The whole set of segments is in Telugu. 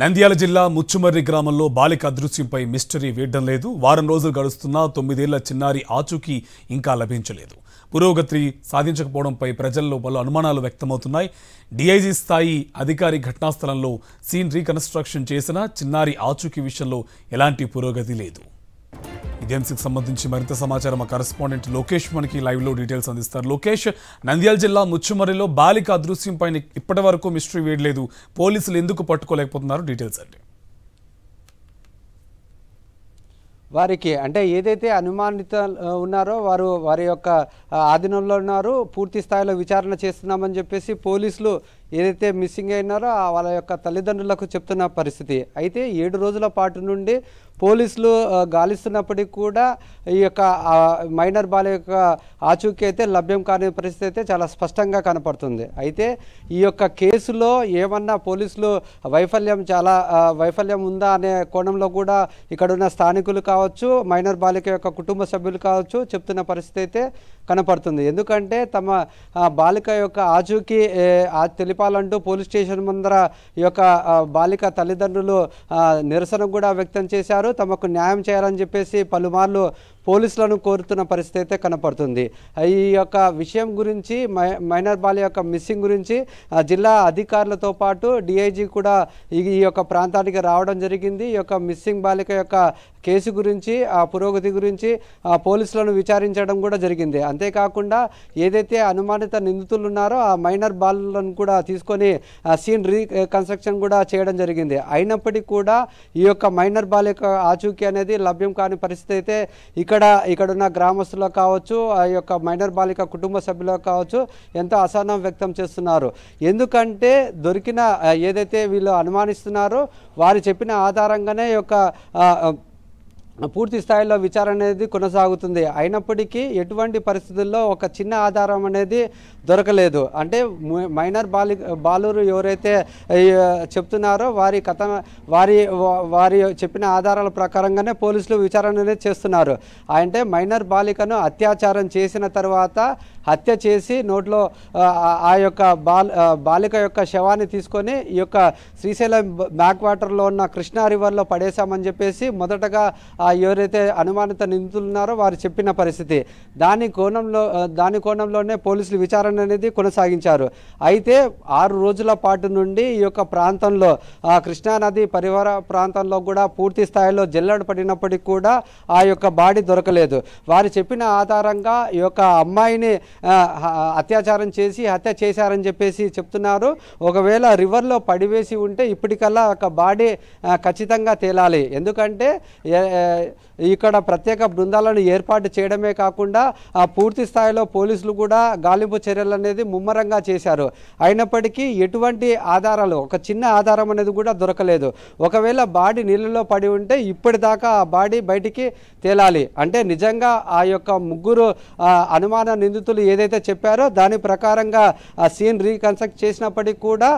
నంద్యాల జిల్లా ముచ్చుమర్రి గ్రామంలో బాలిక అదృశ్యంపై మిస్టరీ వేయడం లేదు వారం రోజులు గడుస్తున్నా తొమ్మిదేళ్ల చిన్నారి ఆచూకీ ఇంకా లభించలేదు పురోగతి సాధించకపోవడంపై ప్రజల్లో పలు అనుమానాలు వ్యక్తమవుతున్నాయి డిఐజీ స్థాయి అధికారి ఘటనా సీన్ రీకన్స్ట్రక్షన్ చేసినా చిన్నారి ఆచూకీ విషయంలో ఎలాంటి పురోగతి లేదు ఈ గేమ్స్కి సంబంధించి మరింత సమాచారం మా కరెస్పాండెంట్ లోకేష్ మనకి లైవ్లో డీటెయిల్స్ అందిస్తారు లోకేష్ నంద్యాల జిల్లా ముచ్చుమరిలో బాలిక పైన ఇప్పటి వరకు మిస్టరీ వేయలేదు పోలీసులు ఎందుకు పట్టుకోలేకపోతున్నారు డీటెయిల్స్ అండి వారికి అంటే ఏదైతే అనుమానిత ఉన్నారో వారు వారి యొక్క ఆధీనంలో ఉన్నారు పూర్తి స్థాయిలో విచారణ చేస్తున్నామని చెప్పేసి పోలీసులు ఏదైతే మిస్సింగ్ అయినారో వాళ్ళ యొక్క తల్లిదండ్రులకు చెప్తున్న పరిస్థితి అయితే ఏడు రోజుల పాటు నుండి పోలీసులు గాలిస్తున్నప్పటికీ కూడా ఈ యొక్క మైనర్ బాల యొక్క ఆచూకీ అయితే లభ్యం కాని పరిస్థితి అయితే చాలా స్పష్టంగా కనపడుతుంది అయితే ఈ యొక్క కేసులో ఏమన్నా పోలీసులు వైఫల్యం చాలా వైఫల్యం ఉందా అనే కోణంలో కూడా ఇక్కడున్న స్థానికులు కావచ్చు మైనర్ బాలిక యొక్క కుటుంబ సభ్యులు కావచ్చు చెప్తున్న పరిస్థితి అయితే కనపడుతుంది ఎందుకంటే తమ బాలిక యొక్క ఆచూకీ తెలిపాలంటూ పోలీస్ స్టేషన్ ముందర ఈ యొక్క బాలిక తల్లిదండ్రులు నిరసన కూడా వ్యక్తం చేశారు తమకు న్యాయం చేయాలని చెప్పేసి పలుమార్లు పోలీసులను కోరుతున్న పరిస్థితి అయితే కనపడుతుంది ఈ యొక్క విషయం గురించి మైనర్ బాల యొక్క మిస్సింగ్ గురించి జిల్లా అధికారులతో పాటు డిఐజీ కూడా ఈ యొక్క ప్రాంతానికి రావడం జరిగింది ఈ యొక్క మిస్సింగ్ బాలిక యొక్క కేసు గురించి ఆ పురోగతి గురించి పోలీసులను విచారించడం కూడా జరిగింది అంతేకాకుండా ఏదైతే అనుమానిత నిందితులు ఉన్నారో ఆ మైనర్ బాలను కూడా తీసుకొని సీన్ రీకన్స్ట్రక్షన్ కూడా చేయడం జరిగింది అయినప్పటికీ కూడా ఈ యొక్క మైనర్ బాలిక ఆచూకీ అనేది లభ్యం కాని పరిస్థితి అయితే ఇక్కడ ఇక్కడ ఇక్కడున్న గ్రామస్తులకు కావచ్చు ఆ యొక్క మైనర్ బాలిక కుటుంబ సభ్యులకు కావచ్చు ఎంతో అసహనం వ్యక్తం చేస్తున్నారు ఎందుకంటే దొరికిన ఏదైతే వీళ్ళు అనుమానిస్తున్నారో వారు చెప్పిన ఆధారంగానే యొక్క పూర్తి స్థాయిలో విచారణ అనేది కొనసాగుతుంది అయినప్పటికీ ఎటువంటి పరిస్థితుల్లో ఒక చిన్న ఆధారం అనేది దొరకలేదు అంటే మైనర్ బాలి బాలురు ఎవరైతే చెప్తున్నారో వారి కథ వారి వారి చెప్పిన ఆధారాల ప్రకారంగానే పోలీసులు విచారణ అనేది చేస్తున్నారు అంటే మైనర్ బాలికను అత్యాచారం చేసిన తర్వాత హత్య చేసి నోట్లో ఆ యొక్క బాలిక యొక్క శవాన్ని తీసుకొని ఈ యొక్క శ్రీశైలం బ్యాక్ వాటర్లో ఉన్న కృష్ణా రివర్లో పడేశామని చెప్పేసి మొదటగా ఎవరైతే అనుమానిత నిందితులున్నారో వారు చెప్పిన పరిస్థితి దాని కోణంలో దాని కోణంలోనే పోలీసులు విచారణ అనేది కొనసాగించారు అయితే ఆరు రోజుల పాటు నుండి ఈ యొక్క ప్రాంతంలో కృష్ణానది పరివార ప్రాంతంలో కూడా పూర్తి స్థాయిలో జల్లడ పడినప్పటికీ కూడా ఆ యొక్క బాడీ దొరకలేదు వారు చెప్పిన ఆధారంగా ఈ యొక్క అమ్మాయిని అత్యాచారం చేసి హత్య చేశారని చెప్పేసి చెప్తున్నారు ఒకవేళ రివర్లో పడివేసి ఉంటే ఇప్పటికల్లా ఒక బాడీ ఖచ్చితంగా తేలాలి ఎందుకంటే ఇక్కడ ప్రత్యేక బృందాలను ఏర్పాటు చేయడమే కాకుండా పూర్తి స్థాయిలో పోలీసులు కూడా గాలింపు చర్యలు అనేది ముమ్మరంగా చేశారు అయినప్పటికీ ఎటువంటి ఆధారాలు ఒక చిన్న ఆధారం అనేది కూడా దొరకలేదు ఒకవేళ బాడీ నీళ్ళలో పడి ఉంటే ఇప్పటిదాకా ఆ బాడీ బయటికి తేలాలి అంటే నిజంగా ఆ యొక్క ముగ్గురు అనుమాన నిందితులు ఏదైతే చెప్పారో దాని ప్రకారంగా ఆ సీన్ రీకన్స్ట్రక్ట్ చేసినప్పటికీ కూడా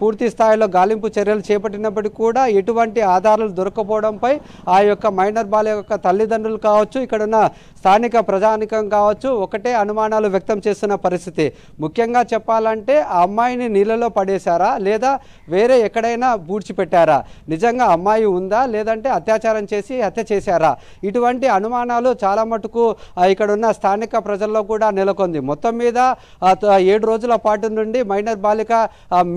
పూర్తి స్థాయిలో గాలింపు చర్యలు చేపట్టినప్పటికీ కూడా ఎటువంటి ఆధారాలు దొరకపోవడంపై ఆ యొక్క మైనర్ సందర్భాల యొక్క తల్లిదండ్రులు కావచ్చు ఇక్కడున్న స్థానిక ప్రజానికం కావచ్చు ఒకటే అనుమానాలు వ్యక్తం చేస్తున్న పరిస్థితి ముఖ్యంగా చెప్పాలంటే ఆ అమ్మాయిని నీళ్ళలో పడేశారా లేదా వేరే ఎక్కడైనా పూడ్చిపెట్టారా నిజంగా అమ్మాయి ఉందా లేదంటే అత్యాచారం చేసి హత్య చేశారా ఇటువంటి అనుమానాలు చాలా మటుకు ఇక్కడున్న స్థానిక ప్రజల్లో కూడా నెలకొంది మొత్తం మీద ఏడు రోజుల పాటు నుండి మైనర్ బాలిక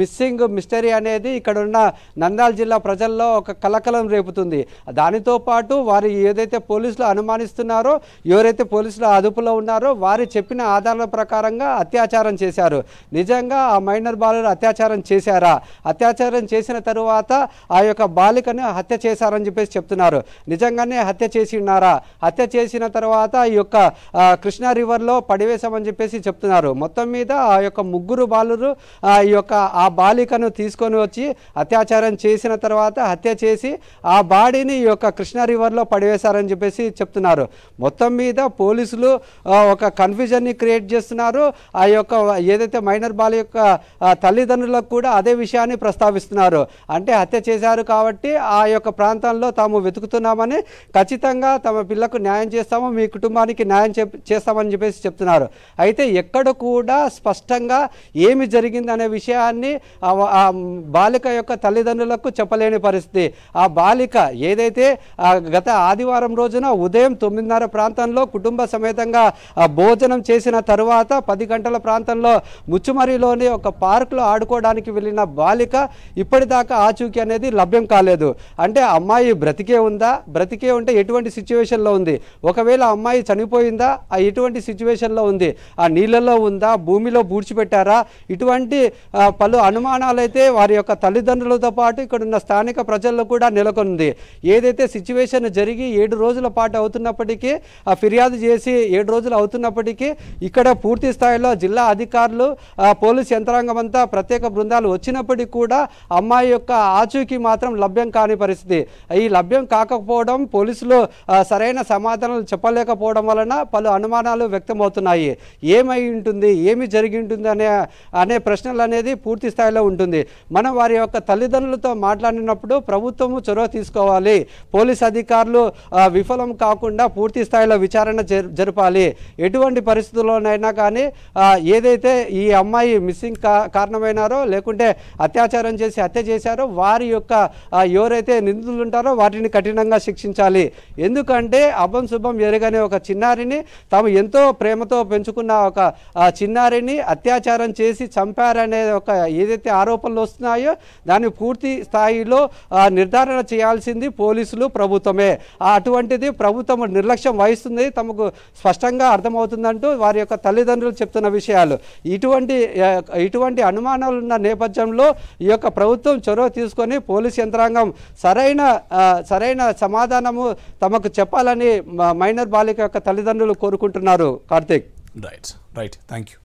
మిస్సింగ్ మిస్టరీ అనేది ఇక్కడున్న నంద్యాల జిల్లా ప్రజల్లో ఒక కలకలం రేపుతుంది దానితో పాటు వారు ఏదైతే పోలీసులు అనుమానిస్తున్నారో ఎవరైతే పోలీసులు అదుపులో ఉన్నారో వారు చెప్పిన ఆధారాల ప్రకారంగా అత్యాచారం చేశారు నిజంగా ఆ మైనర్ బాలుడు అత్యాచారం చేశారా అత్యాచారం చేసిన తరువాత ఆ యొక్క బాలికను హత్య చేశారని చెప్పేసి చెప్తున్నారు నిజంగానే హత్య చేసి ఉన్నారా హత్య చేసిన తర్వాత ఈ యొక్క కృష్ణా రివర్లో పడివేశామని చెప్పేసి చెప్తున్నారు మొత్తం మీద ఆ యొక్క ముగ్గురు బాలురు ఈ యొక్క ఆ బాలికను తీసుకొని వచ్చి అత్యాచారం చేసిన తర్వాత హత్య చేసి ఆ బాడీని ఈ యొక్క కృష్ణా రివర్ దారిలో పడివేశారని చెప్పేసి చెప్తున్నారు మొత్తం మీద పోలీసులు ఒక కన్ఫ్యూజన్ని క్రియేట్ చేస్తున్నారు ఆ యొక్క ఏదైతే మైనర్ బాల యొక్క తల్లిదండ్రులకు కూడా అదే విషయాన్ని ప్రస్తావిస్తున్నారు అంటే హత్య చేశారు కాబట్టి ఆ యొక్క ప్రాంతంలో తాము వెతుకుతున్నామని ఖచ్చితంగా తమ పిల్లకు న్యాయం చేస్తాము మీ కుటుంబానికి న్యాయం చేస్తామని చెప్పేసి చెప్తున్నారు అయితే ఎక్కడ కూడా స్పష్టంగా ఏమి జరిగిందనే విషయాన్ని బాలిక యొక్క తల్లిదండ్రులకు చెప్పలేని పరిస్థితి ఆ బాలిక ఏదైతే గత తర్వాత ఆదివారం రోజున ఉదయం తొమ్మిదిన్నర ప్రాంతంలో కుటుంబ సమేతంగా భోజనం చేసిన తరువాత పది గంటల ప్రాంతంలో ముచ్చుమరిలోని ఒక పార్కులో ఆడుకోవడానికి వెళ్ళిన బాలిక ఇప్పటిదాకా ఆచూకీ అనేది లభ్యం కాలేదు అంటే అమ్మాయి బ్రతికే ఉందా బ్రతికే ఉంటే ఎటువంటి సిచ్యువేషన్లో ఉంది ఒకవేళ అమ్మాయి చనిపోయిందా ఆ ఎటువంటి సిచ్యువేషన్లో ఉంది ఆ నీళ్ళలో ఉందా భూమిలో పూడ్చిపెట్టారా ఇటువంటి పలు అనుమానాలైతే వారి యొక్క తల్లిదండ్రులతో పాటు ఇక్కడ ఉన్న స్థానిక ప్రజల్లో కూడా నెలకొంది ఏదైతే సిచ్యువేషన్ జరిగి ఏడు రోజుల పాటు అవుతున్నప్పటికీ ఆ ఫిర్యాదు చేసి ఏడు రోజులు అవుతున్నప్పటికీ ఇక్కడ పూర్తి స్థాయిలో జిల్లా అధికారులు పోలీస్ యంత్రాంగం అంతా ప్రత్యేక బృందాలు వచ్చినప్పటికీ కూడా అమ్మాయి యొక్క ఆచూకీ మాత్రం లభ్యం కాని పరిస్థితి ఈ లభ్యం కాకపోవడం పోలీసులు సరైన సమాధానాలు చెప్పలేకపోవడం వలన పలు అనుమానాలు వ్యక్తమవుతున్నాయి ఏమై ఉంటుంది ఏమి జరిగి ఉంటుంది అనే అనే ప్రశ్నలు అనేది పూర్తి స్థాయిలో ఉంటుంది మనం వారి యొక్క తల్లిదండ్రులతో మాట్లాడినప్పుడు ప్రభుత్వము చొరవ తీసుకోవాలి పోలీస్ అధికారులు అధికారులు విఫలం కాకుండా పూర్తి స్థాయిలో విచారణ జరపాలి ఎటువంటి పరిస్థితుల్లోనైనా కానీ ఏదైతే ఈ అమ్మాయి మిస్సింగ్ కారణమైనారో లేకుంటే అత్యాచారం చేసి హత్య చేశారో వారి యొక్క ఎవరైతే నిందితులు ఉంటారో వాటిని కఠినంగా శిక్షించాలి ఎందుకంటే అభం శుభం ఎరగనే ఒక చిన్నారిని తాము ఎంతో ప్రేమతో పెంచుకున్న ఒక చిన్నారిని అత్యాచారం చేసి చంపారనే ఒక ఏదైతే ఆరోపణలు వస్తున్నాయో దాన్ని పూర్తి స్థాయిలో నిర్ధారణ చేయాల్సింది పోలీసులు ప్రభుత్వమే అటువంటిది ప్రభుత్వం నిర్లక్ష్యం వహిస్తుంది తమకు స్పష్టంగా అర్థమవుతుందంటూ వారి యొక్క తల్లిదండ్రులు చెప్తున్న విషయాలు ఇటువంటి ఇటువంటి అనుమానాలు ఉన్న నేపథ్యంలో ఈ యొక్క ప్రభుత్వం చొరవ తీసుకొని పోలీస్ యంత్రాంగం సరైన సరైన సమాధానము తమకు చెప్పాలని మైనర్ బాలిక యొక్క తల్లిదండ్రులు కోరుకుంటున్నారు Karthik right right thank you